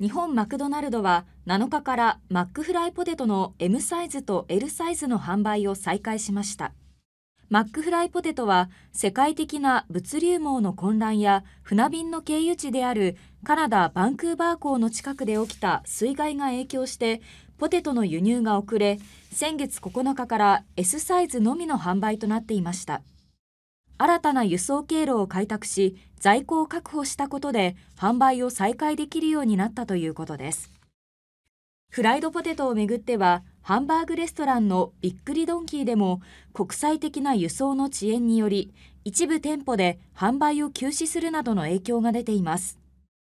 日本マクドナルドは7日からマックフライポテトの M サイズと L サイズの販売を再開しました。マックフライポテトは世界的な物流網の混乱や船便の経由地であるカナダ・バンクーバー港の近くで起きた水害が影響してポテトの輸入が遅れ先月9日から S サイズのみの販売となっていました。新たな輸送経路を開拓し在庫を確保したことで販売を再開できるようになったということですフライドポテトをめぐってはハンバーグレストランのびっくりドンキーでも国際的な輸送の遅延により一部店舗で販売を休止するなどの影響が出ています